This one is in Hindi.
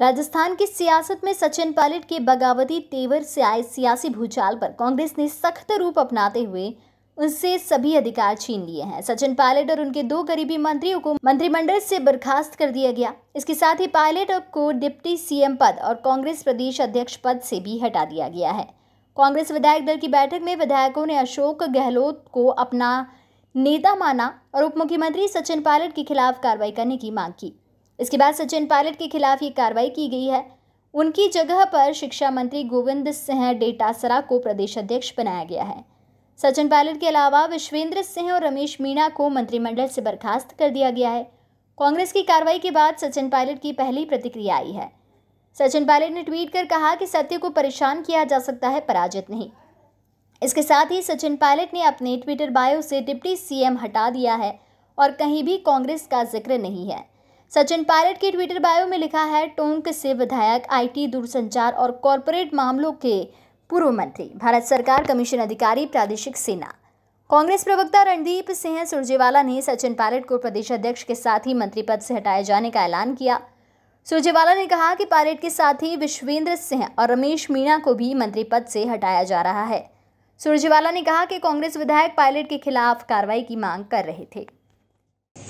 राजस्थान की सियासत में सचिन पायलट के बगावती तेवर से आए सियासी भूचाल पर कांग्रेस ने सख्त रूप अपनाते हुए उनसे सभी अधिकार छीन लिए हैं सचिन पायलट और उनके दो करीबी मंत्रियों को मंत्रिमंडल से बर्खास्त कर दिया गया इसके साथ ही पायलट को डिप्टी सीएम पद और कांग्रेस प्रदेश अध्यक्ष पद से भी हटा दिया गया है कांग्रेस विधायक दल की बैठक में विधायकों ने अशोक गहलोत को अपना नेता माना और उप मुख्यमंत्री सचिन पायलट के खिलाफ कार्रवाई करने की मांग की इसके बाद सचिन पायलट के खिलाफ ये कार्रवाई की गई है उनकी जगह पर शिक्षा मंत्री गोविंद सिंह डेटासरा को प्रदेश अध्यक्ष बनाया गया है सचिन पायलट के अलावा विश्वेंद्र सिंह और रमेश मीणा को मंत्रिमंडल से बर्खास्त कर दिया गया है कांग्रेस की कार्रवाई के बाद सचिन पायलट की पहली प्रतिक्रिया आई है सचिन पायलट ने ट्वीट कर कहा कि सत्य को परेशान किया जा सकता है पराजित नहीं इसके साथ ही सचिन पायलट ने अपने ट्विटर बायो से डिप्टी सीएम हटा दिया है और कहीं भी कांग्रेस का जिक्र नहीं है सचिन पायलट के ट्विटर बायो में लिखा है टोंक से विधायक आईटी दूरसंचार और कॉरपोरेट मामलों के पूर्व मंत्री भारत सरकार कमीशन अधिकारी प्रादेशिक सेना कांग्रेस प्रवक्ता रणदीप सिंह सुरजेवाला ने सचिन पायलट को प्रदेश अध्यक्ष के साथ ही मंत्री पद से हटाए जाने का ऐलान किया सुरजेवाला ने कहा कि पायलट के साथ ही विश्वेंद्र सिंह और रमेश मीणा को भी मंत्री पद से हटाया जा रहा है सुरजेवाला ने कहा कि कांग्रेस विधायक पायलट के खिलाफ कार्रवाई की मांग कर रहे थे